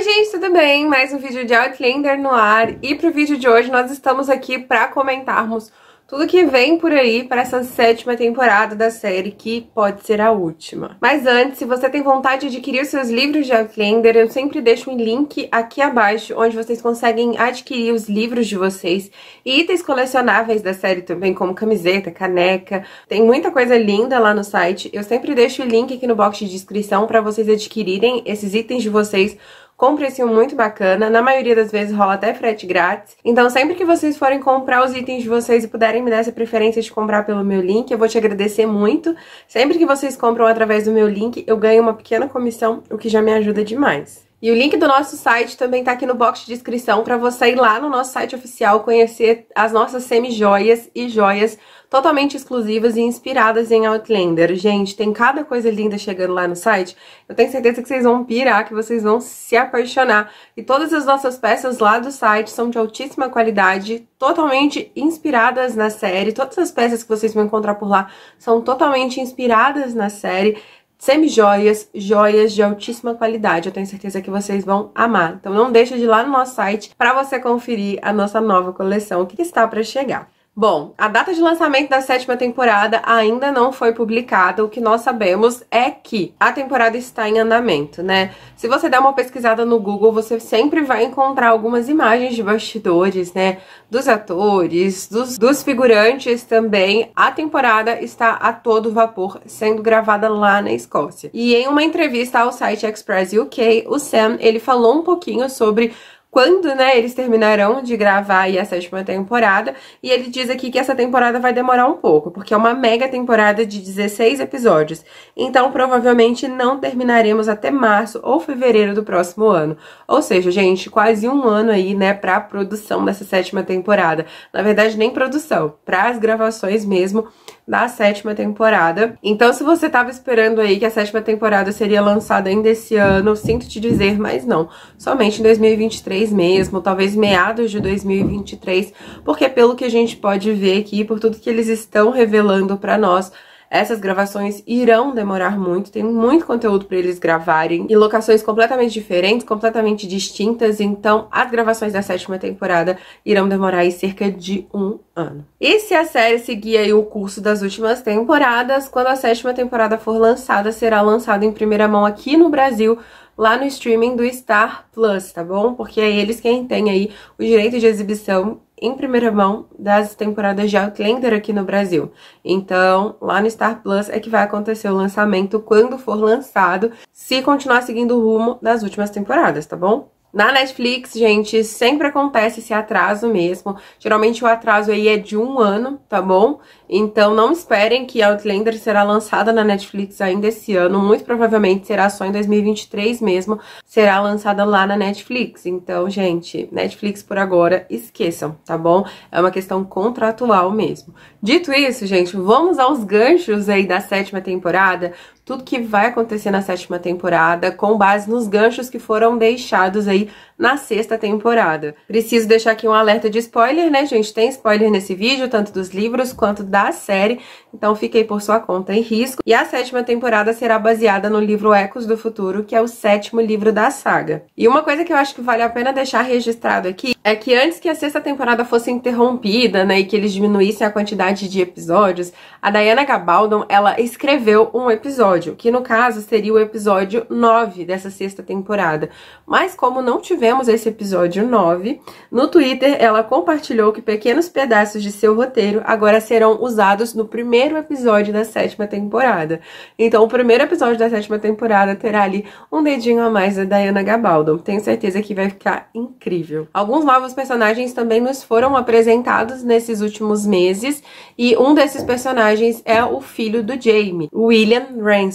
Oi gente, tudo bem? Mais um vídeo de Outlander no ar e pro vídeo de hoje nós estamos aqui para comentarmos tudo que vem por aí para essa sétima temporada da série, que pode ser a última. Mas antes, se você tem vontade de adquirir seus livros de Outlander, eu sempre deixo um link aqui abaixo, onde vocês conseguem adquirir os livros de vocês e itens colecionáveis da série também, como camiseta, caneca. Tem muita coisa linda lá no site. Eu sempre deixo o link aqui no box de descrição para vocês adquirirem esses itens de vocês com precinho muito bacana. Na maioria das vezes rola até frete grátis. Então, sempre que vocês forem comprar os itens de vocês e puderem me dar essa preferência de comprar pelo meu link, eu vou te agradecer muito. Sempre que vocês compram através do meu link, eu ganho uma pequena comissão, o que já me ajuda demais. E o link do nosso site também está aqui no box de descrição para você ir lá no nosso site oficial conhecer as nossas semi-joias e joias totalmente exclusivas e inspiradas em Outlander. Gente, tem cada coisa linda chegando lá no site. Eu tenho certeza que vocês vão pirar, que vocês vão se apaixonar. E todas as nossas peças lá do site são de altíssima qualidade, totalmente inspiradas na série. Todas as peças que vocês vão encontrar por lá são totalmente inspiradas na série semijoias, joias de altíssima qualidade. Eu tenho certeza que vocês vão amar. Então não deixa de ir lá no nosso site para você conferir a nossa nova coleção que está para chegar. Bom, a data de lançamento da sétima temporada ainda não foi publicada. O que nós sabemos é que a temporada está em andamento, né? Se você der uma pesquisada no Google, você sempre vai encontrar algumas imagens de bastidores, né? Dos atores, dos, dos figurantes também. A temporada está a todo vapor sendo gravada lá na Escócia. E em uma entrevista ao site Express UK, o Sam ele falou um pouquinho sobre quando, né, eles terminarão de gravar aí a sétima temporada. E ele diz aqui que essa temporada vai demorar um pouco, porque é uma mega temporada de 16 episódios. Então, provavelmente não terminaremos até março ou fevereiro do próximo ano. Ou seja, gente, quase um ano aí, né, pra produção dessa sétima temporada. Na verdade, nem produção, para as gravações mesmo da sétima temporada. Então, se você tava esperando aí que a sétima temporada seria lançada ainda esse ano, sinto te dizer, mas não. Somente em 2023 2023 mesmo, talvez meados de 2023, porque pelo que a gente pode ver aqui, por tudo que eles estão revelando para nós, essas gravações irão demorar muito, tem muito conteúdo para eles gravarem e locações completamente diferentes, completamente distintas. Então, as gravações da sétima temporada irão demorar aí cerca de um ano. E se a série seguir aí o curso das últimas temporadas, quando a sétima temporada for lançada, será lançada em primeira mão aqui no Brasil lá no streaming do Star Plus, tá bom? Porque é eles quem tem aí o direito de exibição em primeira mão das temporadas de Outlander aqui no Brasil. Então, lá no Star Plus é que vai acontecer o lançamento quando for lançado, se continuar seguindo o rumo das últimas temporadas, tá bom? Na Netflix, gente, sempre acontece esse atraso mesmo. Geralmente o atraso aí é de um ano, tá bom? Então não esperem que Outlander será lançada na Netflix ainda esse ano. Muito provavelmente será só em 2023 mesmo. Será lançada lá na Netflix. Então, gente, Netflix por agora, esqueçam, tá bom? É uma questão contratual mesmo. Dito isso, gente, vamos aos ganchos aí da sétima temporada tudo que vai acontecer na sétima temporada, com base nos ganchos que foram deixados aí na sexta temporada. Preciso deixar aqui um alerta de spoiler, né, gente? Tem spoiler nesse vídeo, tanto dos livros quanto da série, então fiquei por sua conta em risco. E a sétima temporada será baseada no livro Ecos do Futuro, que é o sétimo livro da saga. E uma coisa que eu acho que vale a pena deixar registrado aqui é que antes que a sexta temporada fosse interrompida, né, e que eles diminuíssem a quantidade de episódios, a Diana Gabaldon, ela escreveu um episódio episódio, que no caso seria o episódio 9 dessa sexta temporada. Mas como não tivemos esse episódio 9, no Twitter ela compartilhou que pequenos pedaços de seu roteiro agora serão usados no primeiro episódio da sétima temporada. Então o primeiro episódio da sétima temporada terá ali um dedinho a mais da Diana Gabaldon. Tenho certeza que vai ficar incrível. Alguns novos personagens também nos foram apresentados nesses últimos meses e um desses personagens é o filho do Jamie, William Ramsey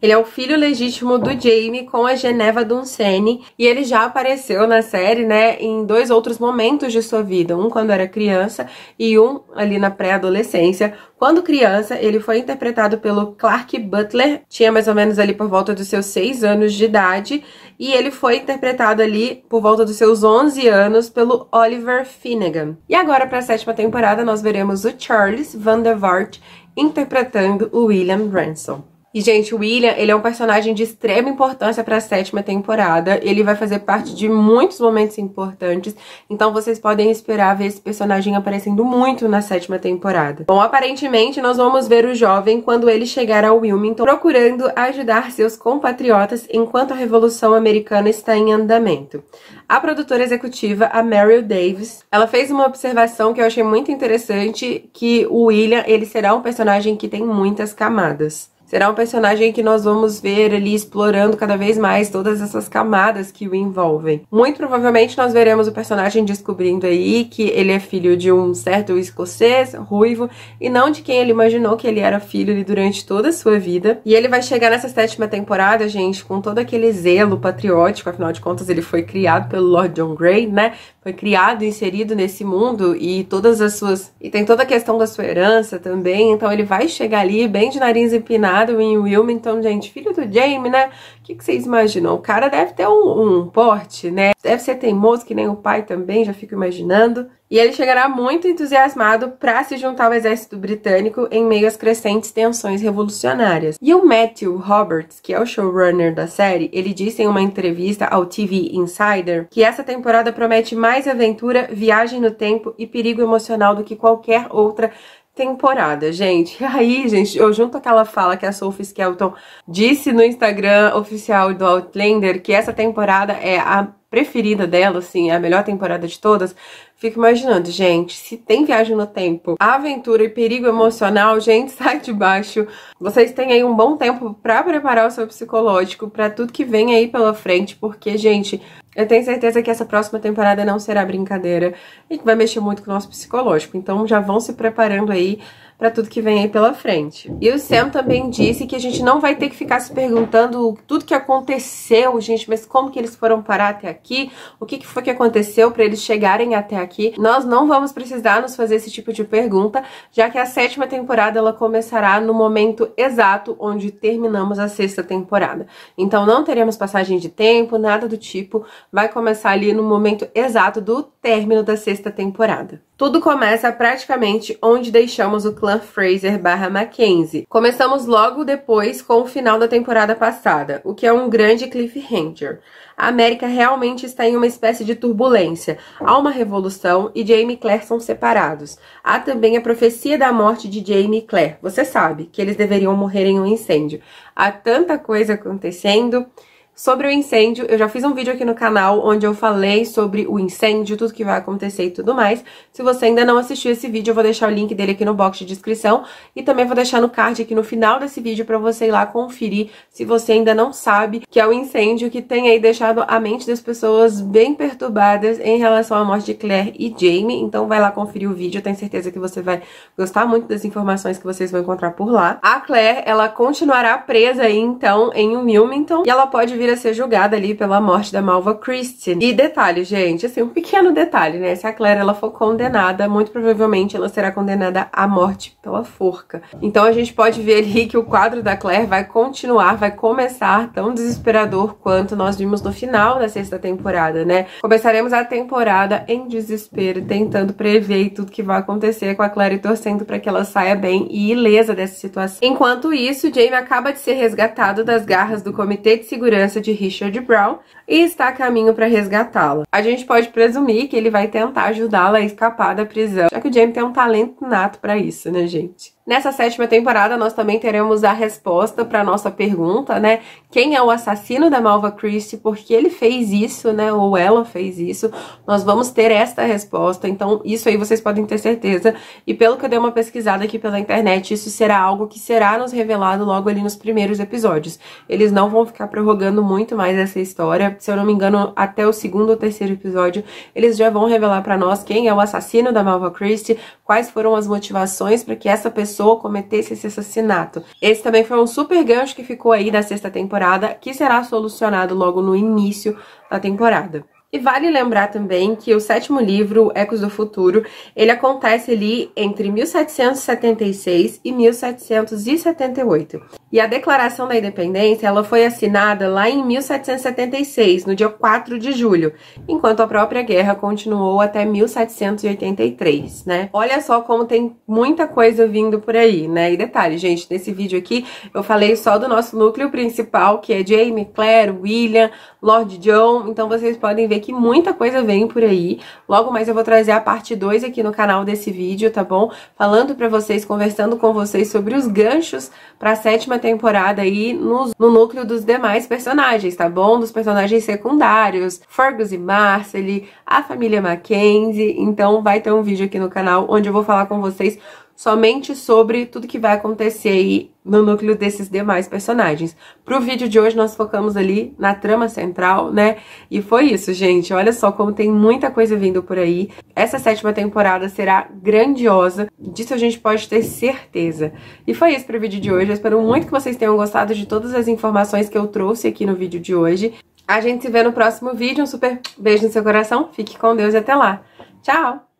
ele é o filho legítimo do Jamie com a Geneva Dunsany e ele já apareceu na série, né, em dois outros momentos de sua vida, um quando era criança e um ali na pré-adolescência. Quando criança, ele foi interpretado pelo Clark Butler, tinha mais ou menos ali por volta dos seus 6 anos de idade, e ele foi interpretado ali por volta dos seus 11 anos pelo Oliver Finnegan. E agora para a sétima temporada nós veremos o Charles Van Vandervoort interpretando o William Ransom. E, gente, o William, ele é um personagem de extrema importância para a sétima temporada. Ele vai fazer parte de muitos momentos importantes. Então, vocês podem esperar ver esse personagem aparecendo muito na sétima temporada. Bom, aparentemente, nós vamos ver o jovem quando ele chegar ao Wilmington, procurando ajudar seus compatriotas enquanto a Revolução Americana está em andamento. A produtora executiva, a Meryl Davis, ela fez uma observação que eu achei muito interessante, que o William, ele será um personagem que tem muitas camadas. Será um personagem que nós vamos ver ali explorando cada vez mais todas essas camadas que o envolvem. Muito provavelmente nós veremos o personagem descobrindo aí que ele é filho de um certo escocês, ruivo, e não de quem ele imaginou que ele era filho ali durante toda a sua vida. E ele vai chegar nessa sétima temporada, gente, com todo aquele zelo patriótico, afinal de contas ele foi criado pelo Lord John Grey, né? foi criado e inserido nesse mundo e todas as suas. E tem toda a questão da sua herança também. Então ele vai chegar ali bem de nariz empinado em Wilmington, gente, filho do Jamie, né? que, que vocês imaginam? O cara deve ter um, um porte, né? Deve ser teimoso, que nem o pai também, já fico imaginando. E ele chegará muito entusiasmado para se juntar ao exército britânico em meio às crescentes tensões revolucionárias. E o Matthew Roberts, que é o showrunner da série, ele disse em uma entrevista ao TV Insider que essa temporada promete mais aventura, viagem no tempo e perigo emocional do que qualquer outra temporada, gente. E aí, gente, eu junto aquela fala que a Sophie Skelton disse no Instagram oficial do Outlander que essa temporada é a preferida dela, assim, a melhor temporada de todas, fico imaginando, gente, se tem viagem no tempo, aventura e perigo emocional, gente, sai de baixo. Vocês têm aí um bom tempo para preparar o seu psicológico para tudo que vem aí pela frente, porque, gente, eu tenho certeza que essa próxima temporada não será brincadeira e que vai mexer muito com o nosso psicológico. Então já vão se preparando aí para tudo que vem aí pela frente. E o Sam também disse que a gente não vai ter que ficar se perguntando tudo que aconteceu, gente, mas como que eles foram parar até aqui? O que, que foi que aconteceu para eles chegarem até aqui? Nós não vamos precisar nos fazer esse tipo de pergunta, já que a sétima temporada ela começará no momento exato onde terminamos a sexta temporada. Então não teremos passagem de tempo, nada do tipo vai começar ali no momento exato do término da sexta temporada. Tudo começa praticamente onde deixamos o clã Fraser barra Mackenzie. Começamos logo depois com o final da temporada passada, o que é um grande cliffhanger. A América realmente está em uma espécie de turbulência. Há uma revolução e Jamie e Claire são separados. Há também a profecia da morte de Jamie e Claire. Você sabe que eles deveriam morrer em um incêndio. Há tanta coisa acontecendo sobre o incêndio. Eu já fiz um vídeo aqui no canal onde eu falei sobre o incêndio, tudo que vai acontecer e tudo mais. Se você ainda não assistiu esse vídeo, eu vou deixar o link dele aqui no box de descrição e também vou deixar no card aqui no final desse vídeo para você ir lá conferir se você ainda não sabe que é o incêndio que tem aí deixado a mente das pessoas bem perturbadas em relação à morte de Claire e Jamie. Então vai lá conferir o vídeo, eu tenho certeza que você vai gostar muito das informações que vocês vão encontrar por lá. A Claire, ela continuará presa aí então em Wilmington e ela pode vir vir a ser julgada ali pela morte da Malva Christie. E detalhe, gente, assim, um pequeno detalhe, né? Se a Claire ela for condenada, muito provavelmente ela será condenada à morte pela forca. Então a gente pode ver ali que o quadro da Claire vai continuar, vai começar tão desesperador quanto nós vimos no final da sexta temporada, né? Começaremos a temporada em desespero, tentando prever tudo que vai acontecer com a Claire e torcendo para que ela saia bem e ilesa dessa situação. Enquanto isso, Jamie acaba de ser resgatado das garras do Comitê de Segurança presença de Richard Brown, e está a caminho para resgatá-la. A gente pode presumir que ele vai tentar ajudá-la a escapar da prisão, já que o Jamie tem um talento nato para isso, né, gente? Nessa sétima temporada, nós também teremos a resposta para nossa pergunta, né? Quem é o assassino da Malva Christie? Por que ele fez isso, né? Ou ela fez isso? Nós vamos ter esta resposta. Então, isso aí vocês podem ter certeza. E pelo que eu dei uma pesquisada aqui pela internet, isso será algo que será nos revelado logo ali nos primeiros episódios. Eles não vão ficar prorrogando muito mais essa história se eu não me engano, até o segundo ou terceiro episódio, eles já vão revelar para nós quem é o assassino da Malva Christie, quais foram as motivações para que essa pessoa cometesse esse assassinato. Esse também foi um super gancho que ficou aí da sexta temporada, que será solucionado logo no início da temporada. E vale lembrar também que o sétimo livro, Ecos do Futuro, ele acontece ali entre 1776 e 1778. E a Declaração da Independência, ela foi assinada lá em 1776, no dia 4 de julho, enquanto a própria guerra continuou até 1783, né? Olha só como tem muita coisa vindo por aí, né? E detalhe, gente, nesse vídeo aqui eu falei só do nosso núcleo principal, que é Jamie, Claire, William, Lord John, então vocês podem ver que muita coisa vem por aí. Logo mais eu vou trazer a parte 2 aqui no canal desse vídeo, tá bom? Falando para vocês, conversando com vocês sobre os ganchos para a sétima temporada aí no, no núcleo dos demais personagens, tá bom? Dos personagens secundários, Fergus e Marcely, a família Mackenzie. Então vai ter um vídeo aqui no canal onde eu vou falar com vocês somente sobre tudo que vai acontecer aí no núcleo desses demais personagens. Pro vídeo de hoje nós focamos ali na trama central, né? E foi isso, gente. Olha só como tem muita coisa vindo por aí. Essa sétima temporada será grandiosa, disso a gente pode ter certeza. E foi isso pro vídeo de hoje. Eu espero muito que vocês tenham gostado de todas as informações que eu trouxe aqui no vídeo de hoje. A gente se vê no próximo vídeo. Um super beijo no seu coração. Fique com Deus e até lá. Tchau!